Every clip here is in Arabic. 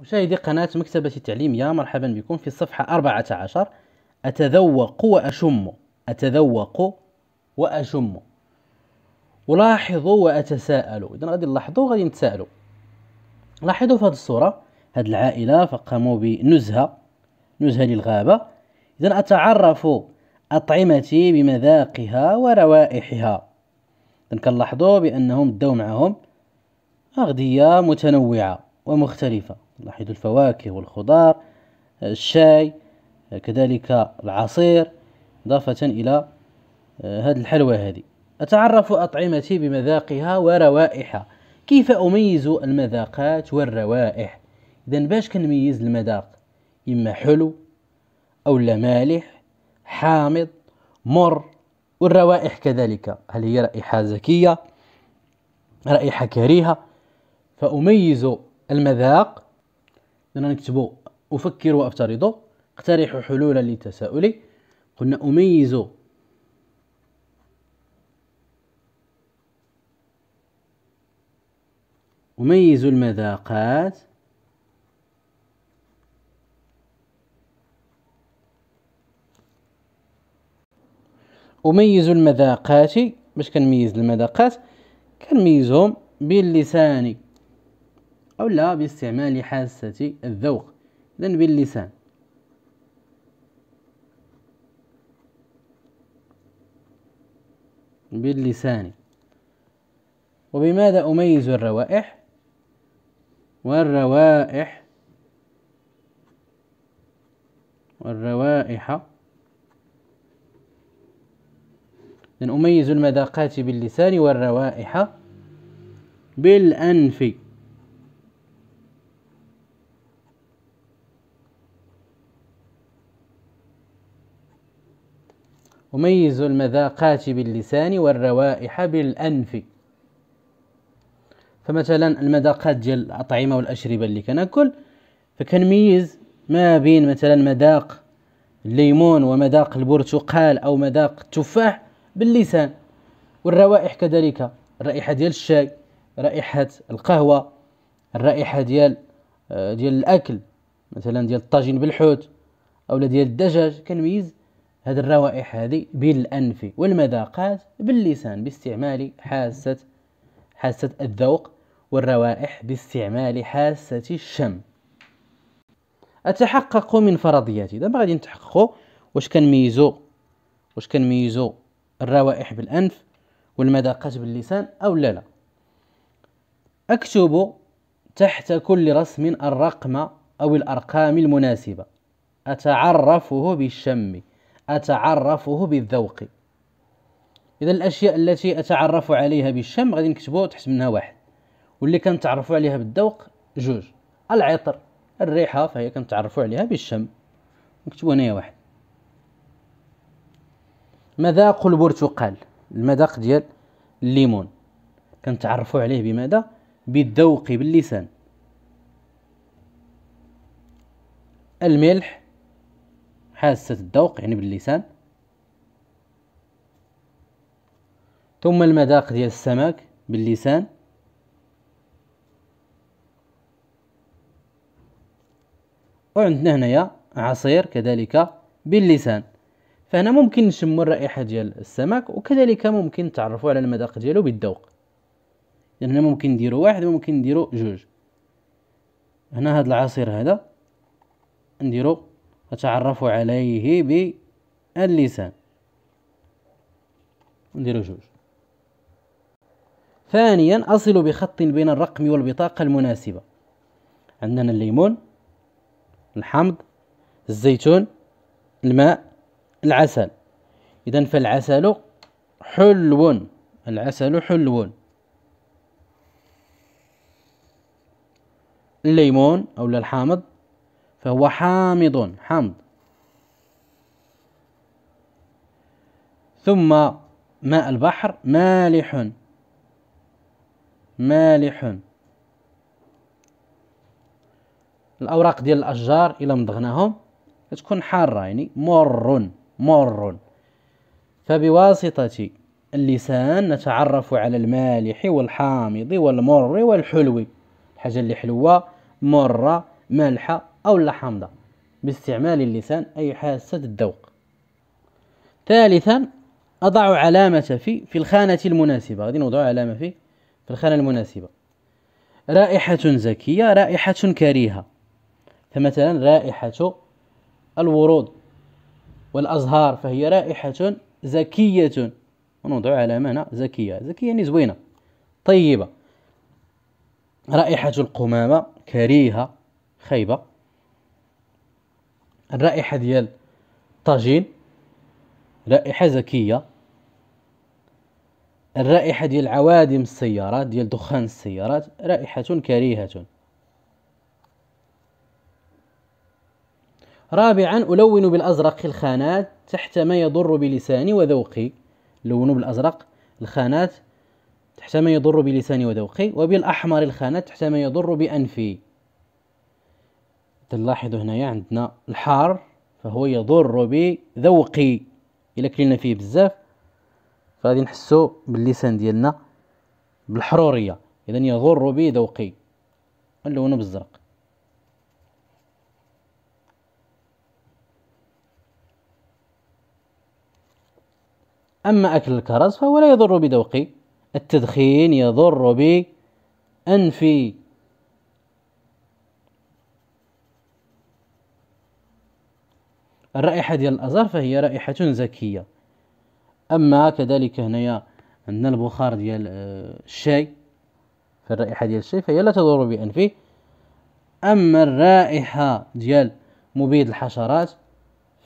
مشاهدي قناة مكتبة التعليمية مرحبا بكم في الصفحة 14 أتذوق وأشم أتذوق وأشم ألاحظ وأتساءل إذا غادي نلاحظوا غادي نتساءلوا لاحظوا في هذه الصورة هذه العائلة فقاموا بنزهة نزهة للغابة إذا أتعرف أطعمتي بمذاقها وروائحها إذا كنلاحظوا بأنهم داو معهم أغذية متنوعة ومختلفة لاحظوا الفواكه والخضار آه، الشاي آه، كذلك العصير إضافة إلى آه، هذه الحلوى هذه أتعرف أطعمتي بمذاقها وروائحها كيف أميز المذاقات والروائح إذا باش كنميز المذاق إما حلو أو لا مالح حامض مر والروائح كذلك هل هي رائحة زكية رائحة كريهة فأميز المذاق كنا نكتب أفكر وأفترض اقترح حلولا لتساؤلي قلنا أميز أميز المذاقات أميز المذاقات باش كنميز المذاقات كنميزهم باللسان أو لا باستعمال حاسة الذوق إذا باللسان باللسان وبماذا أميز الروائح والروائح والروائح إذن أميز المذاقات باللسان والروائح بالأنف وميزوا المذاقات باللسان والروائح بالأنف فمثلا المذاقات ديال الأطعمة والأشربة اللي كناكل فكنميز ما بين مثلا مذاق الليمون ومذاق البرتقال أو مذاق التفاح باللسان والروائح كذلك رائحة ديال الشاي رائحة القهوة الرائحة ديال آه، ديال الأكل مثلا ديال الطاجين بالحوت أو ديال الدجاج كنميز هذه الروائح هذه بالأنف والمذاقات باللسان باستعمال حاسة حاسة الذوق والروائح باستعمال حاسة الشم أتحقق من فرضياتي دابا غادي نتحققوا واش كنميزو واش كنميزو الروائح بالأنف والمذاقات باللسان أو لا لا أكتب تحت كل رسم الرقم أو الأرقام المناسبة أتعرفه بالشم أتعرفه بالذوق إذا الأشياء التي أتعرف عليها بالشم غادي نكتبو تحت منها واحد واللي كنتعرفوا عليها بالذوق جوج العطر الريحة فهي كنتعرفوا عليها بالشم نكتبو هنايا واحد مذاق البرتقال المذاق ديال الليمون كنتعرفوا عليه بماذا بالذوق باللسان الملح حاسة الذوق يعني باللسان ثم المذاق ديال السمك باللسان وعندنا هنايا عصير كذلك باللسان فهنا ممكن نشموا الرائحة ديال السمك وكذلك ممكن نتعرفوا على المذاق ديالو بالذوق يعني هنا ممكن نديرو واحد وممكن نديرو جوج هنا هذا العصير هذا نديرو نتعرف عليه باللسان نديرو جوج ثانيا أصل بخط بين الرقم والبطاقة المناسبة عندنا الليمون الحمض الزيتون الماء العسل إذا فالعسل حلو العسل حلو الليمون أو الحامض فهو حامض حمض ثم ماء البحر مالح مالح الاوراق ديال الاشجار الى مضغناهم تكون حاره يعني مر مر فبواسطه اللسان نتعرف على المالح والحامض والمر والحلو الحاجه اللي حلوه مره مالحه أو الحامضة باستعمال اللسان أي حاسة الذوق ثالثا أضع علامة في في الخانة المناسبة غادي نوضع علامة في في الخانة المناسبة رائحة زكية رائحة كريهة فمثلا رائحة الورود والأزهار فهي رائحة زكية ونوضع علامة هنا زكية زكية يعني زوينة طيبة رائحة القمامة كريهة خيبة الرائحه ديال الطاجين رائحه زكيه الرائحه ديال عوادم السيارات ديال دخان السيارات رائحه كريهه رابعا ألون بالأزرق الخانات تحت ما يضر بلساني وذوقي لون بالأزرق الخانات تحت ما يضر بلساني وذوقي وبالأحمر الخانات تحت ما يضر بأنفي تلاحظوا هنايا عندنا الحار فهو يضر بذوقي الا كلينا فيه بزاف فغادي نحسو باللسان ديالنا بالحروريه اذا يضر بذوقي نلونو بالزرق اما اكل الكرز فهو لا يضر بذوقي التدخين يضر بانفي الرائحه ديال الازهر فهي رائحه زكيه اما كذلك هنايا عندنا البخار ديال آه، الشاي فالرائحة ديال الشاي فهي لا تضر بانفه اما الرائحه ديال مبيد الحشرات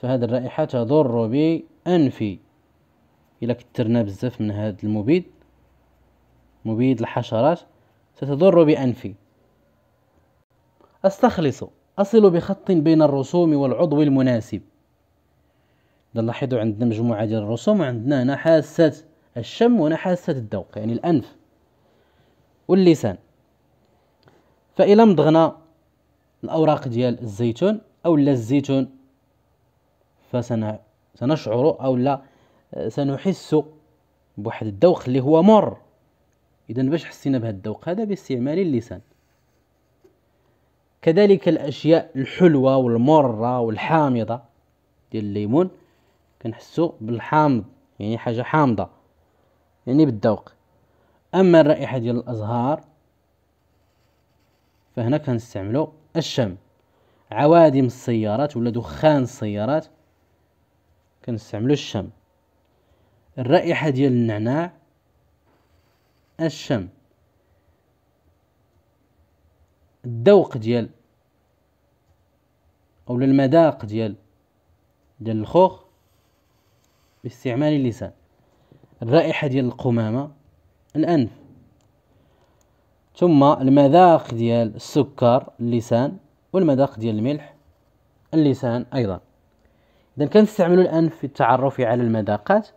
فهذه الرائحه تضر بانفي الا كترنا بزاف من هذا المبيد مبيد الحشرات ستضر بانفي استخلص اصل بخط بين الرسوم والعضو المناسب لاحظوا عندنا مجموعه ديال الرسوم وعندنا هنا حاسه الشم وهنا حاسه الذوق يعني الانف واللسان فإلا مضغنا الأوراق ديال الزيتون أو لا الزيتون فسنشعر أو لا سنحس بواحد الذوق اللي هو مر إذا باش حسينا بهذا الذوق هذا باستعمال اللسان كذلك الأشياء الحلوة والمرة والحامضة ديال الليمون كنحسو بالحامض يعني حاجه حامضه يعني بالذوق اما الرائحه ديال الازهار فهنا كنستعملو الشم عوادم السيارات ولا دخان السيارات كنستعملو الشم الرائحه ديال النعناع الشم الذوق ديال او المذاق ديال ديال الخوخ باستعمال اللسان الرائحة ديال القمامة الأنف ثم المذاق ديال السكر اللسان والمذاق ديال الملح اللسان أيضا إذا كنستعملوا الأنف في التعرف على المذاقات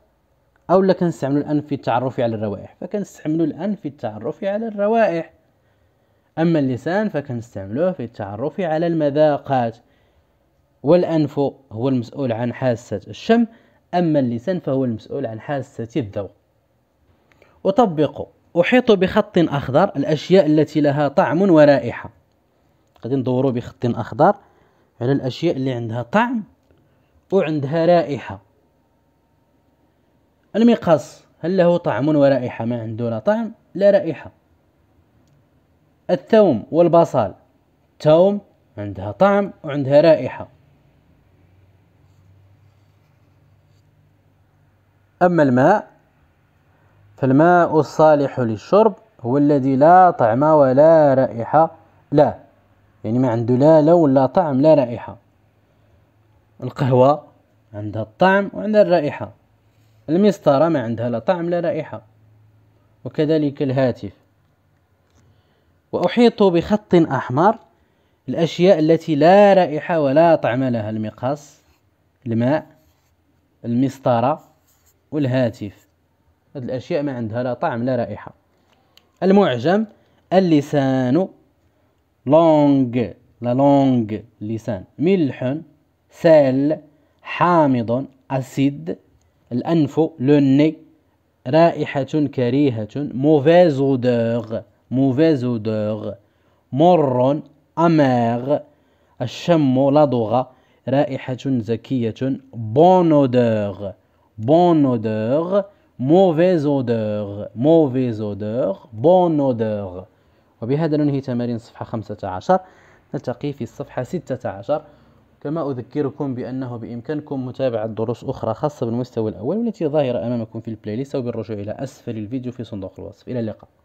أو لا كنستعملوا الأنف في التعرف على الروائح فكنستعملوا الأنف في التعرف على الروائح أما اللسان فكنستعملوه في التعرف على المذاقات والأنف هو المسؤول عن حاسة الشم أما اللسان فهو المسؤول عن حاسة الذوق أطبق أحيط بخط أخضر الأشياء التي لها طعم ورائحة غادي ندورو بخط أخضر على الأشياء اللي عندها طعم وعندها رائحة المقص هل له طعم ورائحة ما عنده لا طعم لا رائحة الثوم والبصل الثوم عندها طعم وعندها رائحة أما الماء فالماء الصالح للشرب هو الذي لا طعم ولا رائحة له يعني ما عنده لا لون لا طعم لا رائحة القهوة عندها الطعم وعندها الرائحة المسطرة ما عندها لا طعم لا رائحة وكذلك الهاتف وأحيط بخط أحمر الأشياء التي لا رائحة ولا طعم لها المقص الماء المسطرة والهاتف هذه الأشياء ما عندها لا طعم لا رائحة المعجم اللسان لونغ لا لونغ اللسان ملح سال حامض أسيد الأنف لوني رائحة كريهة موفيز اودوغ موفيز اودوغ مر أماغ الشم لدغة رائحة زكية بون أودوغ بون odeur mauvaise odeur mauvaise odeur بون odeur وبهذا ننهي تمارين صفحة 15 نلتقي في الصفحة 16 كما أذكركم بأنه بإمكانكم متابعة دروس أخرى خاصة بالمستوى الأول والتي ظاهرة أمامكم في البلاي ليست وبالرجوع إلى أسفل الفيديو في صندوق الوصف إلى اللقاء